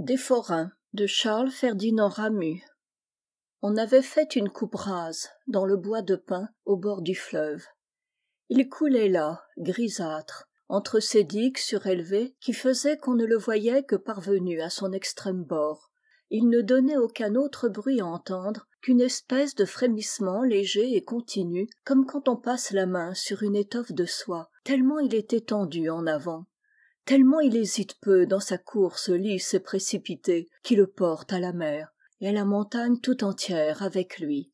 des forains de charles ferdinand ramus on avait fait une coupe rase dans le bois de pin au bord du fleuve il coulait là grisâtre entre ces digues surélevées qui faisaient qu'on ne le voyait que parvenu à son extrême bord il ne donnait aucun autre bruit à entendre qu'une espèce de frémissement léger et continu comme quand on passe la main sur une étoffe de soie tellement il était tendu en avant tellement il hésite peu dans sa course lisse et précipitée qui le porte à la mer et à la montagne tout entière avec lui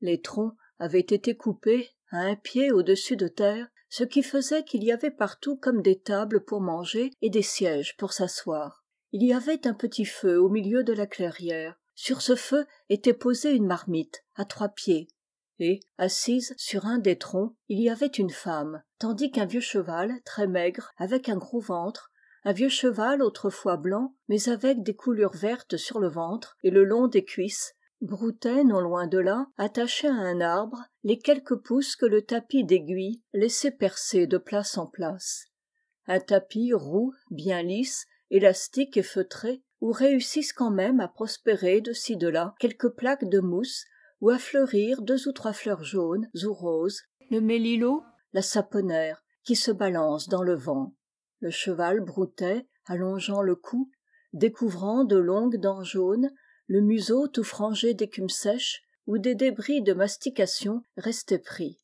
les troncs avaient été coupés à un pied au-dessus de terre ce qui faisait qu'il y avait partout comme des tables pour manger et des sièges pour s'asseoir il y avait un petit feu au milieu de la clairière sur ce feu était posée une marmite à trois pieds assise sur un des troncs il y avait une femme tandis qu'un vieux cheval très maigre avec un gros ventre un vieux cheval autrefois blanc mais avec des coulures vertes sur le ventre et le long des cuisses broutait non loin de là attaché à un arbre les quelques pouces que le tapis d'aiguilles laissait percer de place en place un tapis roux bien lisse élastique et feutré où réussissent quand même à prospérer de ci de là quelques plaques de mousse où fleurir deux ou trois fleurs jaunes ou roses le mélilot, la saponaire qui se balance dans le vent le cheval broutait allongeant le cou découvrant de longues dents jaunes le museau tout frangé d'écume sèche où des débris de mastication restaient pris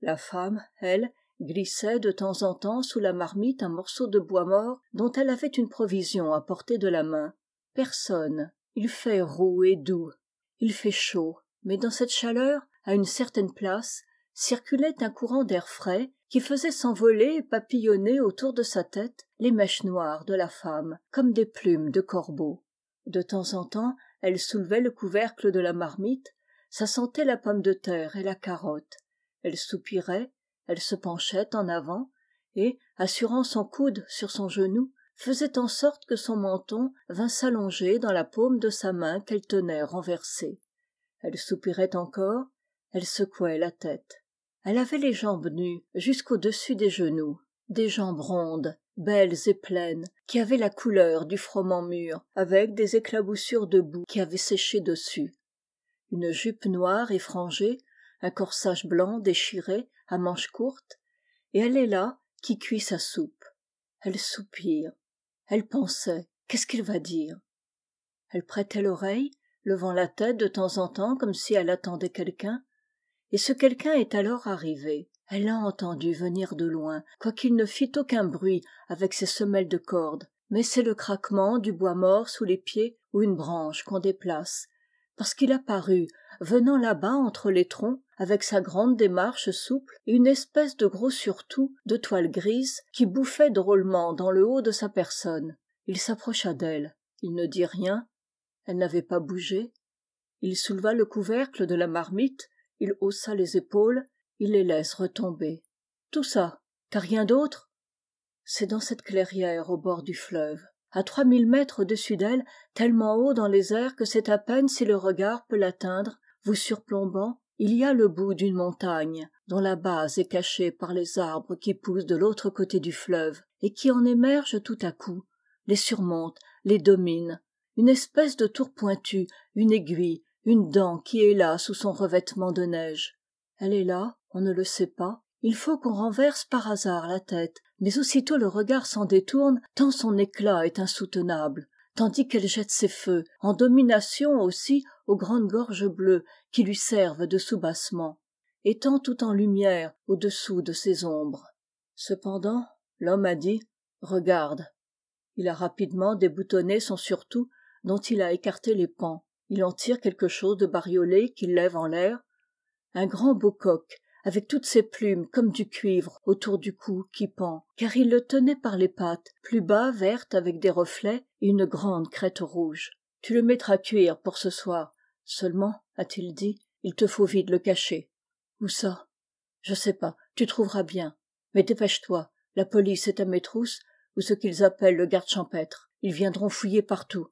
la femme elle glissait de temps en temps sous la marmite un morceau de bois mort dont elle avait une provision à portée de la main personne il fait roux et doux il fait chaud mais dans cette chaleur à une certaine place circulait un courant d'air frais qui faisait s'envoler et papillonner autour de sa tête les mèches noires de la femme comme des plumes de corbeau de temps en temps elle soulevait le couvercle de la marmite ça sentait la pomme de terre et la carotte elle soupirait elle se penchait en avant et assurant son coude sur son genou faisait en sorte que son menton vînt s'allonger dans la paume de sa main qu'elle tenait renversée elle soupirait encore elle secouait la tête elle avait les jambes nues jusqu'au-dessus des genoux des jambes rondes belles et pleines qui avaient la couleur du froment mûr avec des éclaboussures de boue qui avaient séché dessus une jupe noire effrangée un corsage blanc déchiré à manches courtes et elle est là qui cuit sa soupe elle soupire elle pensait qu'est-ce qu'il va dire elle prêtait l'oreille levant la tête de temps en temps comme si elle attendait quelqu'un et ce quelqu'un est alors arrivé elle l'a entendu venir de loin quoiqu'il ne fît aucun bruit avec ses semelles de corde mais c'est le craquement du bois mort sous les pieds ou une branche qu'on déplace parce qu'il apparut, venant là-bas entre les troncs avec sa grande démarche souple et une espèce de gros surtout de toile grise qui bouffait drôlement dans le haut de sa personne il s'approcha d'elle il ne dit rien elle n'avait pas bougé il souleva le couvercle de la marmite il haussa les épaules il les laisse retomber tout ça t'as rien d'autre c'est dans cette clairière au bord du fleuve à trois mille mètres au-dessus d'elle tellement haut dans les airs que c'est à peine si le regard peut l'atteindre vous surplombant il y a le bout d'une montagne dont la base est cachée par les arbres qui poussent de l'autre côté du fleuve et qui en émergent tout à coup les surmontent les dominent une espèce de tour pointue une aiguille une dent qui est là sous son revêtement de neige elle est là on ne le sait pas il faut qu'on renverse par hasard la tête mais aussitôt le regard s'en détourne tant son éclat est insoutenable tandis qu'elle jette ses feux en domination aussi aux grandes gorges bleues qui lui servent de soubassement étant tout en lumière au-dessous de ses ombres cependant l'homme a dit regarde il a rapidement déboutonné son surtout dont il a écarté les pans il en tire quelque chose de bariolé qu'il lève en l'air un grand beau coq avec toutes ses plumes comme du cuivre autour du cou qui pend car il le tenait par les pattes plus bas verte avec des reflets et une grande crête rouge tu le mettras cuire pour ce soir seulement a-t-il dit il te faut vite le cacher où ça je sais pas tu trouveras bien mais dépêche-toi la police est à mes trousses ou ce qu'ils appellent le garde champêtre ils viendront fouiller partout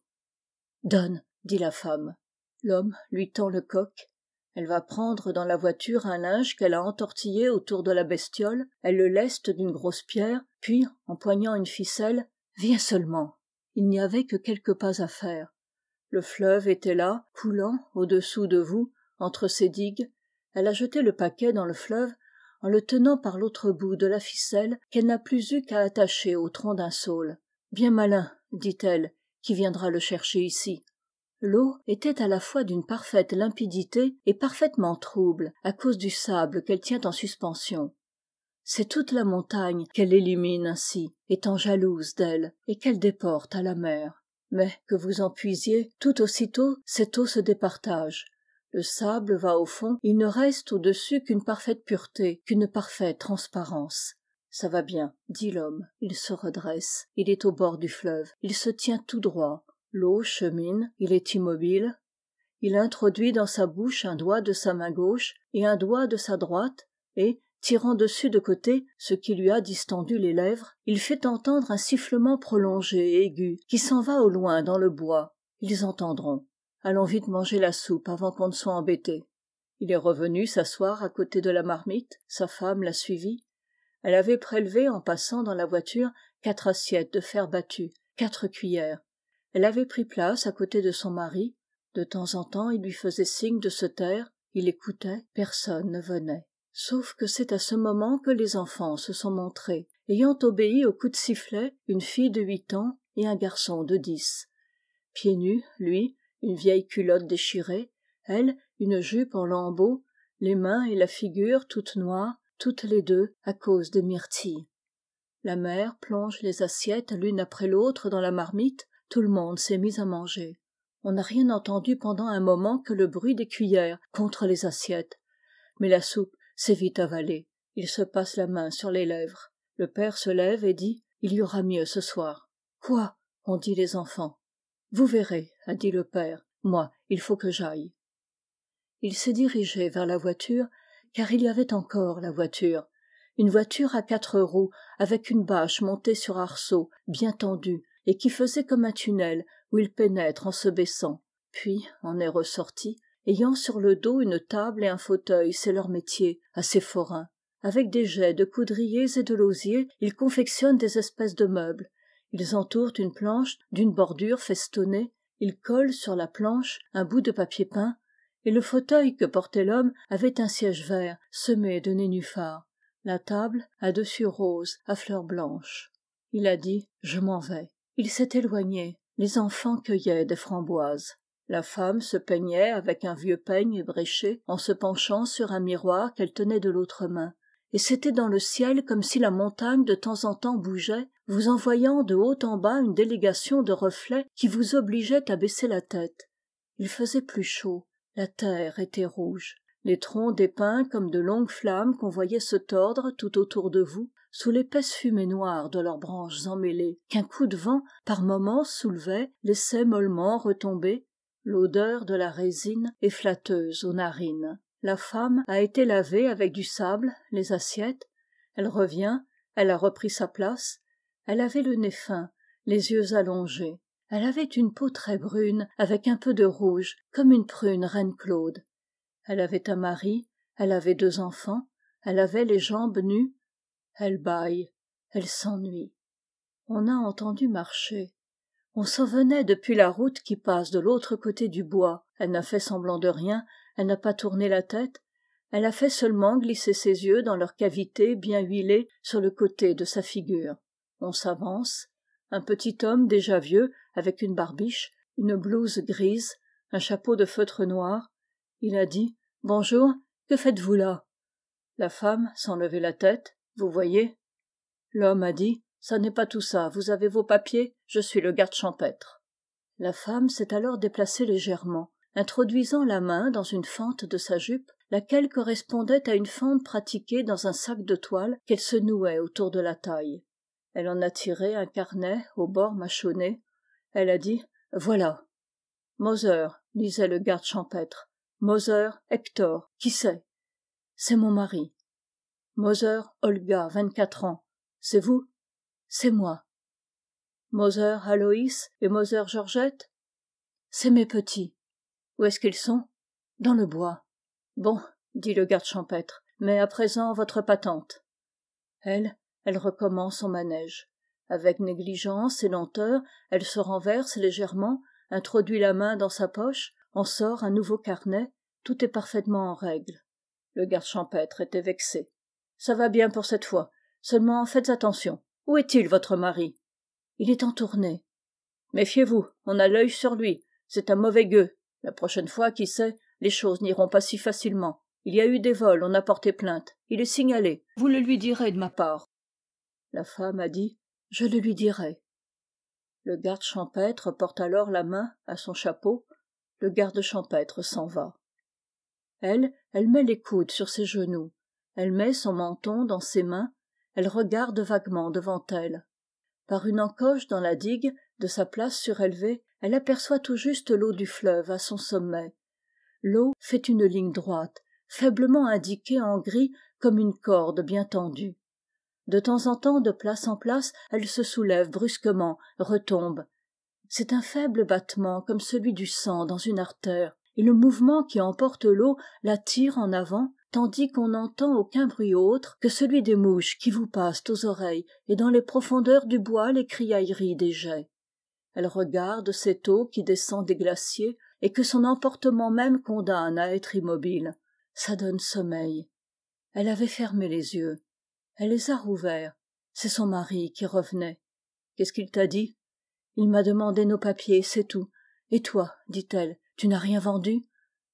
donne dit la femme l'homme lui tend le coq elle va prendre dans la voiture un linge qu'elle a entortillé autour de la bestiole elle le leste d'une grosse pierre puis en poignant une ficelle viens seulement il n'y avait que quelques pas à faire le fleuve était là coulant au-dessous de vous entre ses digues elle a jeté le paquet dans le fleuve en le tenant par l'autre bout de la ficelle qu'elle n'a plus eu qu'à attacher au tronc d'un saule bien malin dit-elle qui viendra le chercher ici l'eau était à la fois d'une parfaite limpidité et parfaitement trouble à cause du sable qu'elle tient en suspension c'est toute la montagne qu'elle élimine ainsi étant jalouse d'elle et qu'elle déporte à la mer mais que vous en puisiez tout aussitôt cette eau se départage le sable va au fond il ne reste au-dessus qu'une parfaite pureté qu'une parfaite transparence ça va bien dit l'homme il se redresse il est au bord du fleuve il se tient tout droit l'eau chemine il est immobile il introduit dans sa bouche un doigt de sa main gauche et un doigt de sa droite et tirant dessus de côté ce qui lui a distendu les lèvres il fait entendre un sifflement prolongé et aigu qui s'en va au loin dans le bois ils entendront allons vite manger la soupe avant qu'on ne soit embêté il est revenu s'asseoir à côté de la marmite sa femme l'a suivi elle avait prélevé en passant dans la voiture quatre assiettes de fer battu quatre cuillères. elle avait pris place à côté de son mari de temps en temps il lui faisait signe de se taire il écoutait personne ne venait sauf que c'est à ce moment que les enfants se sont montrés ayant obéi au coup de sifflet une fille de huit ans et un garçon de dix pieds nus lui une vieille culotte déchirée elle une jupe en lambeaux les mains et la figure toutes noires toutes les deux à cause de myrtilles. la mère plonge les assiettes l'une après l'autre dans la marmite tout le monde s'est mis à manger on n'a rien entendu pendant un moment que le bruit des cuillères contre les assiettes mais la soupe s'est vite avalée il se passe la main sur les lèvres le père se lève et dit il y aura mieux ce soir quoi ont dit les enfants vous verrez a dit le père moi il faut que j'aille il s'est dirigé vers la voiture car il y avait encore la voiture une voiture à quatre roues avec une bâche montée sur arceaux bien tendue et qui faisait comme un tunnel où il pénètre en se baissant puis en est ressorti ayant sur le dos une table et un fauteuil c'est leur métier assez forain avec des jets de coudriers et de losiers ils confectionnent des espèces de meubles ils entourent une planche d'une bordure festonnée ils collent sur la planche un bout de papier peint et le fauteuil que portait l'homme avait un siège vert semé de nénuphars la table à dessus rose à fleurs blanches il a dit je m'en vais il s'est éloigné les enfants cueillaient des framboises la femme se peignait avec un vieux peigne ébréché en se penchant sur un miroir qu'elle tenait de l'autre main et c'était dans le ciel comme si la montagne de temps en temps bougeait vous envoyant de haut en bas une délégation de reflets qui vous obligeait à baisser la tête il faisait plus chaud la terre était rouge les troncs dépeints comme de longues flammes qu'on voyait se tordre tout autour de vous sous l'épaisse fumée noire de leurs branches emmêlées qu'un coup de vent par moments soulevait laissait mollement retomber l'odeur de la résine est flatteuse aux narines la femme a été lavée avec du sable les assiettes elle revient elle a repris sa place elle avait le nez fin les yeux allongés elle avait une peau très brune avec un peu de rouge comme une prune reine claude elle avait un mari elle avait deux enfants elle avait les jambes nues elle bâille elle s'ennuie on a entendu marcher on s'en venait depuis la route qui passe de l'autre côté du bois elle n'a fait semblant de rien elle n'a pas tourné la tête elle a fait seulement glisser ses yeux dans leur cavité bien huilée sur le côté de sa figure on s'avance un petit homme déjà vieux avec une barbiche une blouse grise un chapeau de feutre noir il a dit bonjour que faites-vous là la femme sans lever la tête vous voyez l'homme a dit ça n'est pas tout ça vous avez vos papiers je suis le garde champêtre la femme s'est alors déplacée légèrement introduisant la main dans une fente de sa jupe laquelle correspondait à une fente pratiquée dans un sac de toile qu'elle se nouait autour de la taille elle en a tiré un carnet au bord mâchonné. elle a dit voilà moser lisait le garde champêtre moser hector qui c'est c'est mon mari moser olga vingt-quatre ans c'est vous c'est moi moser aloïs et moser georgette c'est mes petits où est-ce qu'ils sont dans le bois bon dit le garde champêtre mais à présent votre patente elle elle recommence son manège avec négligence et lenteur elle se renverse légèrement introduit la main dans sa poche en sort un nouveau carnet tout est parfaitement en règle le garde champêtre était vexé ça va bien pour cette fois seulement faites attention où est-il votre mari il est en tournée méfiez-vous on a l'œil sur lui c'est un mauvais gueux la prochaine fois qui sait les choses n'iront pas si facilement il y a eu des vols on a porté plainte il est signalé vous le lui direz de ma part la femme a dit je le lui dirai le garde champêtre porte alors la main à son chapeau le garde champêtre s'en va elle elle met les coudes sur ses genoux elle met son menton dans ses mains elle regarde vaguement devant elle par une encoche dans la digue de sa place surélevée elle aperçoit tout juste l'eau du fleuve à son sommet l'eau fait une ligne droite faiblement indiquée en gris comme une corde bien tendue de temps en temps de place en place elle se soulève brusquement retombe c'est un faible battement comme celui du sang dans une artère et le mouvement qui emporte l'eau la tire en avant tandis qu'on n'entend aucun bruit autre que celui des mouches qui vous passent aux oreilles et dans les profondeurs du bois les criailleries des jets elle regarde cette eau qui descend des glaciers et que son emportement même condamne à être immobile ça donne sommeil elle avait fermé les yeux elle les a rouverts c'est son mari qui revenait qu'est-ce qu'il t'a dit il m'a demandé nos papiers c'est tout et toi dit-elle tu n'as rien vendu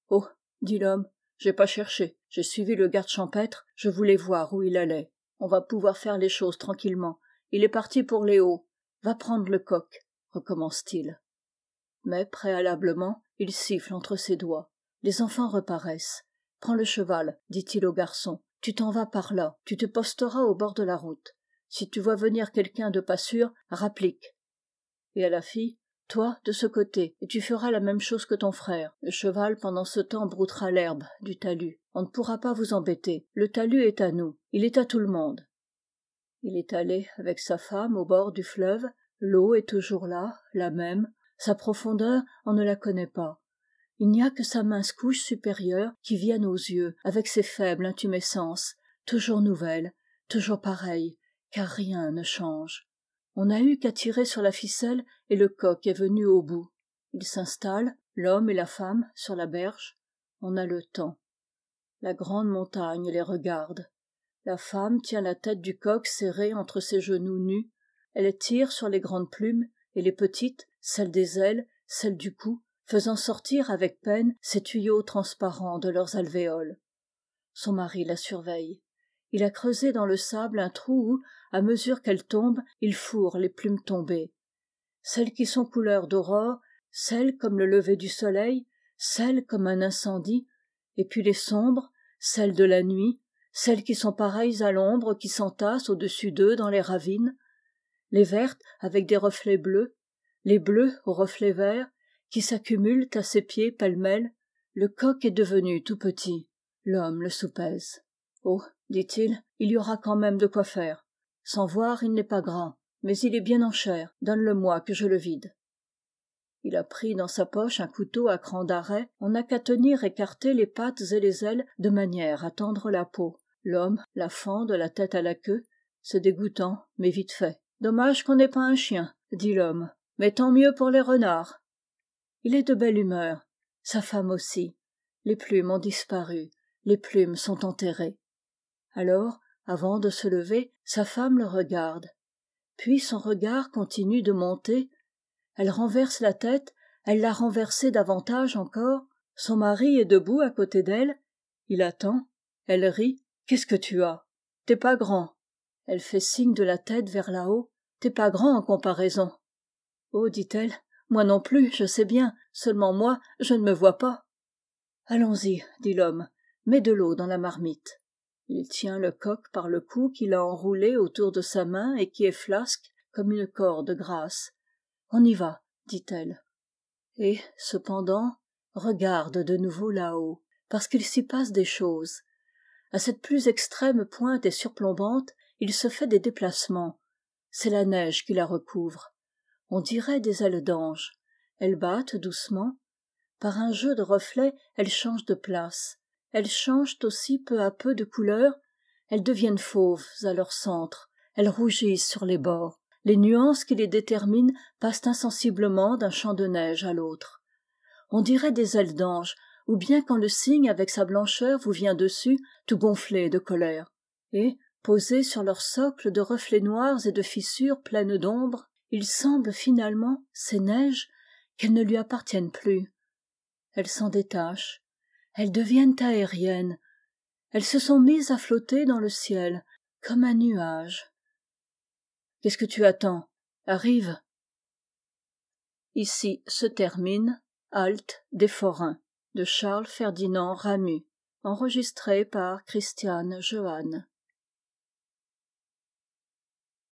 oh dit l'homme j'ai pas cherché j'ai suivi le garde champêtre je voulais voir où il allait on va pouvoir faire les choses tranquillement il est parti pour les hauts va prendre le coq recommence t il mais préalablement il siffle entre ses doigts les enfants reparaissent prends le cheval dit-il au garçon tu t'en vas par là tu te posteras au bord de la route si tu vois venir quelqu'un de pas sûr rapplique et à la fille toi de ce côté et tu feras la même chose que ton frère le cheval pendant ce temps broutera l'herbe du talus on ne pourra pas vous embêter le talus est à nous il est à tout le monde il est allé avec sa femme au bord du fleuve l'eau est toujours là la même sa profondeur on ne la connaît pas il n'y a que sa mince couche supérieure qui vienne aux yeux avec ses faibles intumescences toujours nouvelles toujours pareilles car rien ne change on n'a eu qu'à tirer sur la ficelle et le coq est venu au bout Il s'installe, l'homme et la femme sur la berge on a le temps la grande montagne les regarde la femme tient la tête du coq serrée entre ses genoux nus elle tire sur les grandes plumes et les petites celles des ailes celles du cou faisant sortir avec peine ces tuyaux transparents de leurs alvéoles son mari la surveille il a creusé dans le sable un trou où à mesure qu'elle tombe il fourre les plumes tombées celles qui sont couleur d'aurore celles comme le lever du soleil celles comme un incendie et puis les sombres celles de la nuit celles qui sont pareilles à l'ombre qui s'entasse au-dessus d'eux dans les ravines les vertes avec des reflets bleus les bleus aux reflets verts qui s'accumulent à ses pieds pêle-mêle le coq est devenu tout petit l'homme le soupèse oh dit-il il y aura quand même de quoi faire sans voir il n'est pas grand, mais il est bien en chair donne le moi que je le vide il a pris dans sa poche un couteau à cran d'arrêt on n'a qu'à tenir écarter les pattes et les ailes de manière à tendre la peau l'homme la fend de la tête à la queue se dégoûtant mais vite fait dommage qu'on n'ait pas un chien dit l'homme mais tant mieux pour les renards il est de belle humeur sa femme aussi les plumes ont disparu les plumes sont enterrées alors avant de se lever sa femme le regarde puis son regard continue de monter elle renverse la tête elle l'a renversée davantage encore son mari est debout à côté d'elle il attend elle rit qu'est-ce que tu as t'es pas grand elle fait signe de la tête vers là-haut t'es pas grand en comparaison oh dit-elle moi non plus je sais bien seulement moi je ne me vois pas allons-y dit l'homme mets de l'eau dans la marmite il tient le coq par le cou qu'il a enroulé autour de sa main et qui est flasque comme une corde grasse on y va dit-elle et cependant regarde de nouveau là-haut parce qu'il s'y passe des choses à cette plus extrême pointe et surplombante il se fait des déplacements c'est la neige qui la recouvre on dirait des ailes d'ange elles battent doucement par un jeu de reflets elles changent de place elles changent aussi peu à peu de couleur elles deviennent fauves à leur centre elles rougissent sur les bords les nuances qui les déterminent passent insensiblement d'un champ de neige à l'autre on dirait des ailes d'ange ou bien quand le cygne avec sa blancheur vous vient dessus tout gonflé de colère et posées sur leur socle de reflets noirs et de fissures pleines d'ombre il semble finalement ces neiges qu'elles ne lui appartiennent plus elles s'en détachent elles deviennent aériennes elles se sont mises à flotter dans le ciel comme un nuage qu'est-ce que tu attends arrive ici se termine halte des forains de charles ferdinand ramus